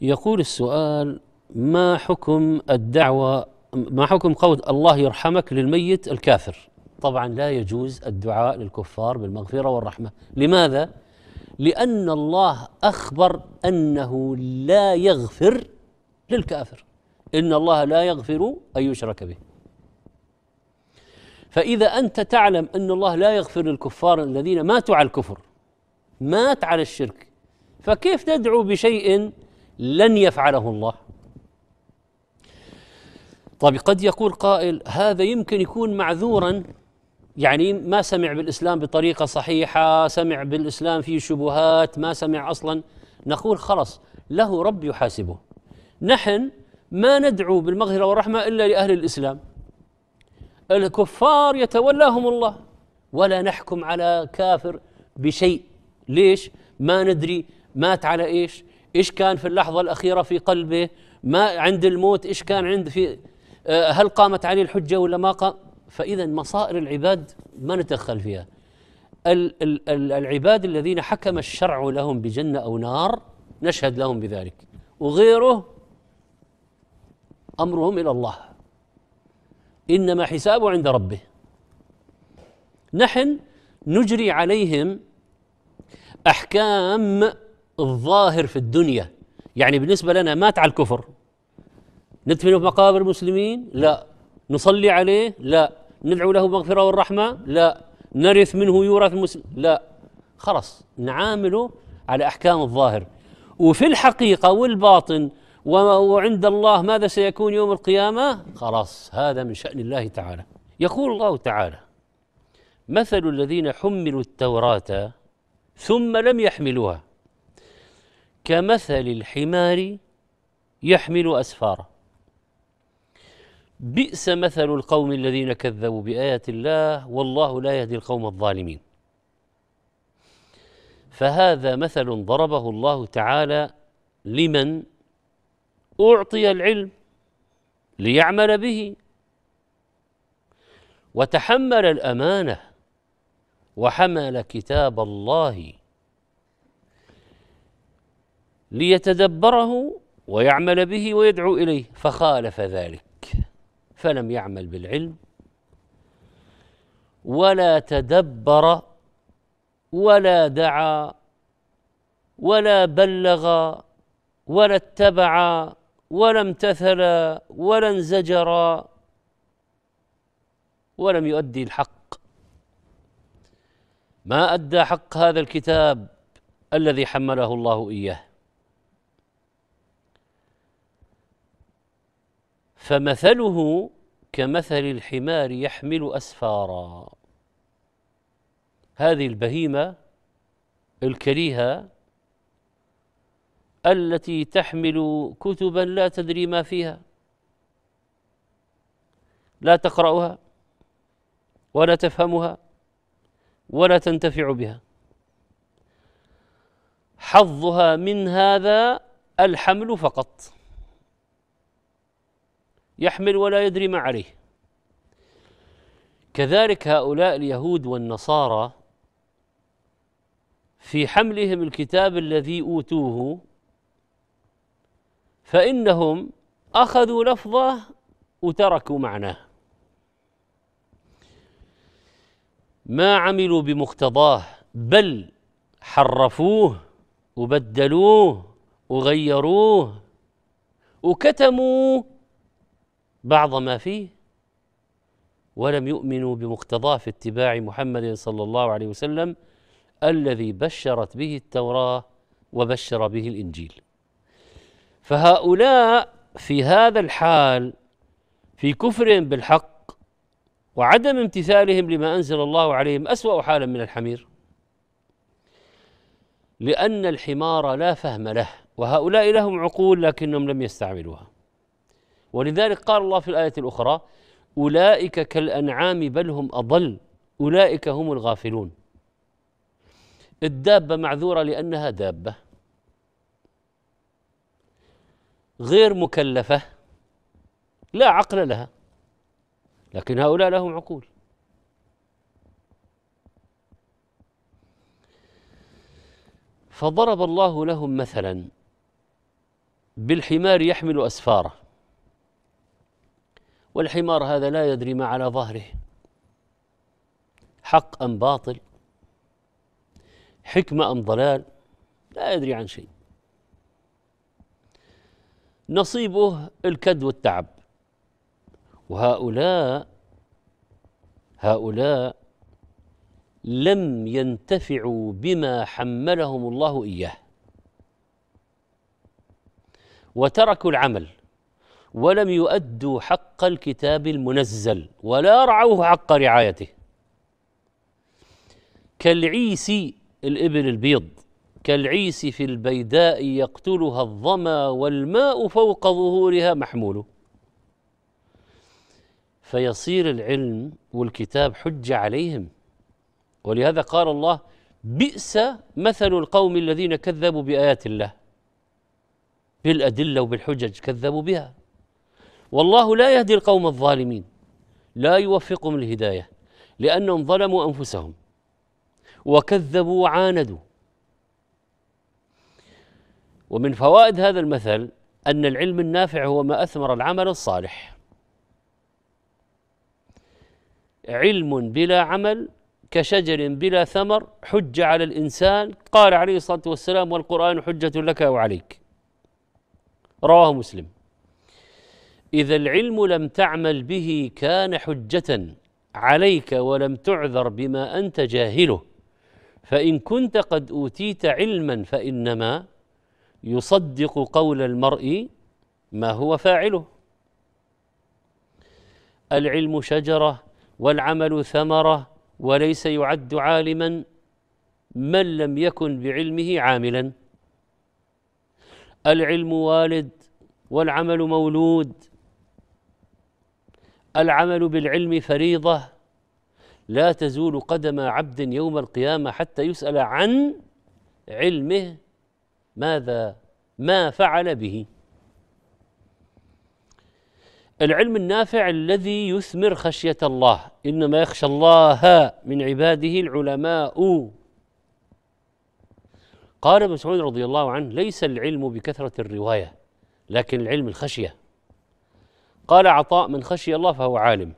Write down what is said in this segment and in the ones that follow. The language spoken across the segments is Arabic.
يقول السؤال ما حكم الدعوة ما حكم قول الله يرحمك للميت الكافر طبعا لا يجوز الدعاء للكفار بالمغفرة والرحمة لماذا؟ لأن الله أخبر أنه لا يغفر للكافر إن الله لا يغفر أن يشرك به فإذا أنت تعلم أن الله لا يغفر للكفار الذين ماتوا على الكفر مات على الشرك فكيف تدعو بشيء لن يفعله الله طيب قد يقول قائل هذا يمكن يكون معذورا يعني ما سمع بالاسلام بطريقه صحيحه، سمع بالاسلام في شبهات، ما سمع اصلا نقول خلص له رب يحاسبه. نحن ما ندعو بالمغفره والرحمه الا لاهل الاسلام. الكفار يتولاهم الله ولا نحكم على كافر بشيء، ليش؟ ما ندري مات على ايش؟ ايش كان في اللحظه الاخيره في قلبه ما عند الموت ايش كان عند في آه، هل قامت عليه الحجه ولا ما قام فاذا مصائر العباد ما نتدخل فيها العباد الذين حكم الشرع لهم بجنه او نار نشهد لهم بذلك وغيره امرهم الى الله انما حسابه عند ربه نحن نجري عليهم احكام الظاهر في الدنيا يعني بالنسبة لنا مات على الكفر ندفنه في مقابر المسلمين لا نصلي عليه لا ندعو له مغفرة والرحمة لا نرث منه يورث المسلم لا خلص نعامله على أحكام الظاهر وفي الحقيقة والباطن وعند الله ماذا سيكون يوم القيامة خلاص هذا من شأن الله تعالى يقول الله تعالى مثل الذين حملوا التوراة ثم لم يحملوها كمثل الحمار يحمل أسفارا بئس مثل القوم الذين كذبوا بآيات الله والله لا يهدي القوم الظالمين فهذا مثل ضربه الله تعالى لمن أعطي العلم ليعمل به وتحمل الأمانة وحمل كتاب الله ليتدبره ويعمل به ويدعو اليه فخالف ذلك فلم يعمل بالعلم ولا تدبر ولا دعا ولا بلغ ولا اتبع ولا امتثل ولا انزجر ولم يؤدي الحق ما ادى حق هذا الكتاب الذي حمله الله اياه فمثله كمثل الحمار يحمل اسفارا هذه البهيمه الكريهه التي تحمل كتبا لا تدري ما فيها لا تقراها ولا تفهمها ولا تنتفع بها حظها من هذا الحمل فقط يحمل ولا يدري ما عليه كذلك هؤلاء اليهود والنصارى في حملهم الكتاب الذي اوتوه فانهم اخذوا لفظه وتركوا معناه ما عملوا بمقتضاه بل حرفوه وبدلوه وغيروه وكتموا بعض ما فيه ولم يؤمنوا بمقتضاه في اتباع محمد صلى الله عليه وسلم الذي بشرت به التوراه وبشر به الانجيل فهؤلاء في هذا الحال في كفرهم بالحق وعدم امتثالهم لما انزل الله عليهم اسوا حالا من الحمير لان الحمار لا فهم له وهؤلاء لهم عقول لكنهم لم يستعملوها ولذلك قال الله في الآية الأخرى أولئك كالأنعام بل هم أضل أولئك هم الغافلون الدابة معذورة لأنها دابة غير مكلفة لا عقل لها لكن هؤلاء لهم عقول فضرب الله لهم مثلا بالحمار يحمل أسفاره والحمار هذا لا يدري ما على ظهره حق أم باطل حكمة أم ضلال لا يدري عن شيء نصيبه الكد والتعب وهؤلاء هؤلاء لم ينتفعوا بما حملهم الله اياه وتركوا العمل ولم يؤدوا حق الكتاب المنزل ولا رعوه حق رعايته كالعيسي الإبل البيض كالعيس في البيداء يقتلها الظما والماء فوق ظهورها محمول فيصير العلم والكتاب حجة عليهم ولهذا قال الله بئس مثل القوم الذين كذبوا بآيات الله بالأدلة وبالحجج كذبوا بها والله لا يهدي القوم الظالمين لا يوفقهم الهدايه لانهم ظلموا انفسهم وكذبوا وعاندوا ومن فوائد هذا المثل ان العلم النافع هو ما اثمر العمل الصالح علم بلا عمل كشجر بلا ثمر حجه على الانسان قال عليه الصلاه والسلام والقران حجه لك وعليك رواه مسلم إذا العلم لم تعمل به كان حجة عليك ولم تعذر بما أنت جاهله فإن كنت قد أوتيت علما فإنما يصدق قول المرء ما هو فاعله العلم شجرة والعمل ثمرة وليس يعد عالما من لم يكن بعلمه عاملا العلم والد والعمل مولود العمل بالعلم فريضه لا تزول قدم عبد يوم القيامه حتى يسال عن علمه ماذا ما فعل به العلم النافع الذي يثمر خشيه الله انما يخشى الله من عباده العلماء قال ابن مسعود رضي الله عنه ليس العلم بكثره الروايه لكن العلم الخشيه قال عطاء من خشي الله فهو عالم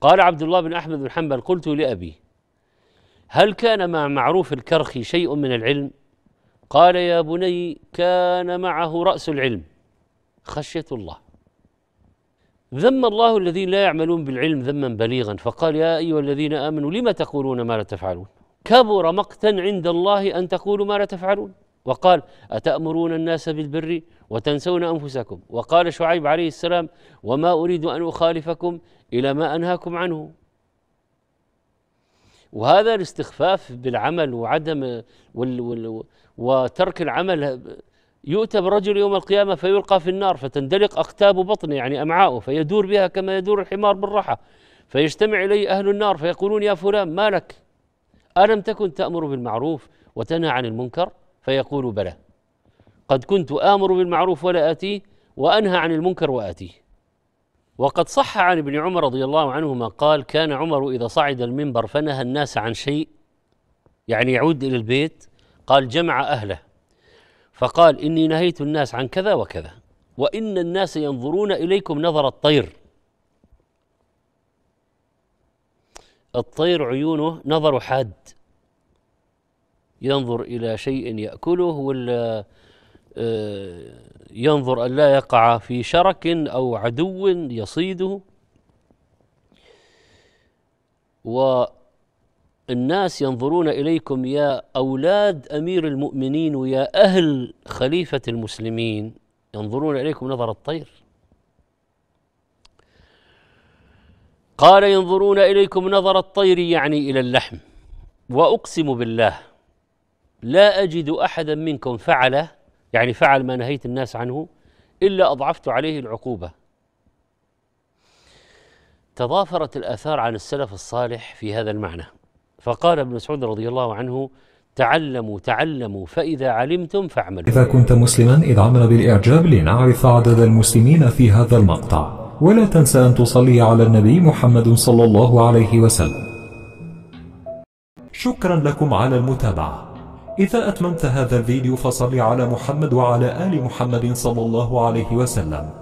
قال عبد الله بن أحمد بن حنبل قلت لأبي هل كان مع معروف الكرخي شيء من العلم قال يا بني كان معه رأس العلم خشية الله ذم الله الذين لا يعملون بالعلم ذما بليغا فقال يا أيها الذين آمنوا لم تقولون ما لا تفعلون كبر مقتا عند الله أن تقولوا ما لا تفعلون وقال أتأمرون الناس بالبر وتنسون أنفسكم وقال شعيب عليه السلام وما أريد أن أخالفكم إلى ما أنهاكم عنه وهذا الاستخفاف بالعمل وعدم وال وال وترك العمل يؤتى برجل يوم القيامة فيلقى في النار فتندلق أقتاب بطنه يعني أمعاؤه فيدور بها كما يدور الحمار بالراحة فيجتمع إليه أهل النار فيقولون يا فلان ما لك ألم تكن تأمر بالمعروف وتنهى عن المنكر فيقول بلى قد كنت آمر بالمعروف ولا آتيه وأنهى عن المنكر وآتيه وقد صح عن ابن عمر رضي الله عنهما قال كان عمر إذا صعد المنبر فنهى الناس عن شيء يعني يعود إلى البيت قال جمع أهله فقال إني نهيت الناس عن كذا وكذا وإن الناس ينظرون إليكم نظر الطير الطير عيونه نظر حاد ينظر إلى شيء يأكله ولا آه، ينظر ألا يقع في شرك أو عدو يصيده والناس ينظرون إليكم يا أولاد أمير المؤمنين ويا أهل خليفة المسلمين ينظرون إليكم نظر الطير قال ينظرون إليكم نظر الطير يعني إلى اللحم وأقسم بالله لا أجد أحدا منكم فعله يعني فعل ما نهيت الناس عنه إلا أضعفت عليه العقوبة تضافرت الآثار عن السلف الصالح في هذا المعنى فقال ابن مسعود رضي الله عنه تعلموا تعلموا فإذا علمتم فاعملوا إذا كنت مسلما ادعمنا بالإعجاب لنعرف عدد المسلمين في هذا المقطع ولا تنسى أن تصلي على النبي محمد صلى الله عليه وسلم شكرا لكم على المتابعه إذا أتممت هذا الفيديو فصل على محمد وعلى آل محمد صلى الله عليه وسلم